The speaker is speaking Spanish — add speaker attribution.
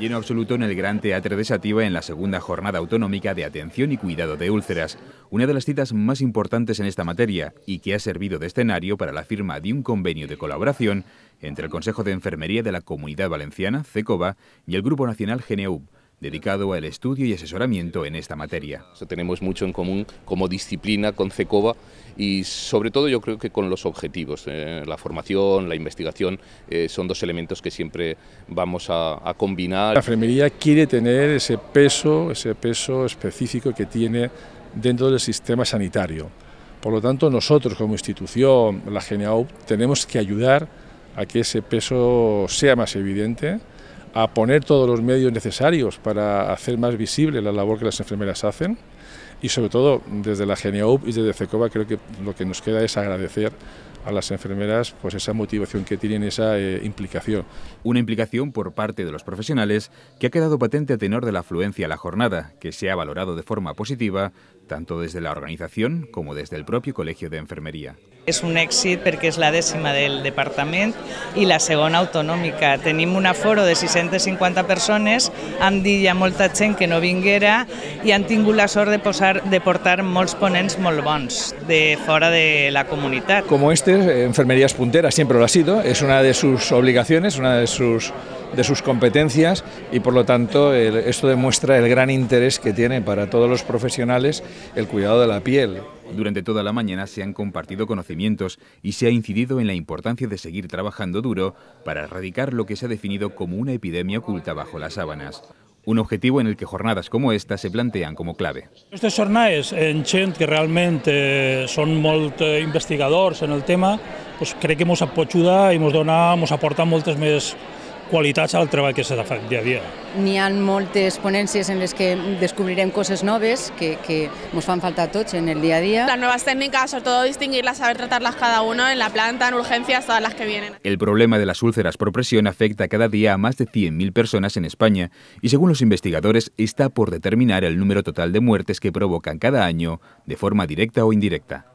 Speaker 1: Lleno absoluto en el Gran Teatro de Sativa en la segunda jornada autonómica de atención y cuidado de úlceras, una de las citas más importantes en esta materia y que ha servido de escenario para la firma de un convenio de colaboración entre el Consejo de Enfermería de la Comunidad Valenciana, CECOVA, y el Grupo Nacional GNU dedicado al estudio y asesoramiento en esta materia. tenemos mucho en común como disciplina con CECOBA y sobre todo yo creo que con los objetivos. Eh, la formación, la investigación eh, son dos elementos que siempre vamos a, combinar. La
Speaker 2: enfermería quiere tener ese peso, ese peso específico que tiene dentro del sistema sanitario. Por lo tanto, nosotros como institución, la GNAU, tenemos que ayudar a que ese peso sea más evidente a poner todos los medios necesarios para hacer más visible la labor que las enfermeras hacen y sobre todo desde la up y desde CECOBA creo que lo que nos queda es agradecer
Speaker 1: a las enfermeras pues esa motivación que tienen, esa eh, implicación. Una implicación por parte de los profesionales que ha quedado patente a tenor de la afluencia a la jornada, que se ha valorado de forma positiva tanto desde la organización como desde el propio Colegio de Enfermería.
Speaker 3: Es un éxito porque es la décima del departamento y la segunda autonómica. Tenemos un aforo de 650 personas, han dit a molta gent que no vinguera y han tingut la de, posar, de portar molts ponents molt de fora de la comunidad.
Speaker 1: Como este, Enfermerías Puntera siempre lo ha sido, es una de sus obligaciones, una de sus de sus competencias y por lo tanto esto demuestra el gran interés que tiene para todos los profesionales el cuidado de la piel. Durante toda la mañana se han compartido conocimientos y se ha incidido en la importancia de seguir trabajando duro para erradicar lo que se ha definido como una epidemia oculta bajo las sábanas. Un objetivo en el que jornadas como esta se plantean como clave.
Speaker 4: Estos jornales en que realmente son molt eh, en el tema, pues creo que hemos apoyado y hemos dona, meses qualitats al treball que s'ha de dia a dia.
Speaker 3: N'hi ha moltes ponències en les que descobrirem coses noves que, que ens fan falta a tots en el dia a día. Las nuevas técnicas, sobre todo distinguirlas, saber tratarlas cada
Speaker 1: uno en la planta, en urgències, todas les que vienen. El problema de las úlceras por presión afecta cada día a más de 100.000 personas en España y según los investigadores está por determinar el número total de muertes que provocan cada año de forma directa o indirecta.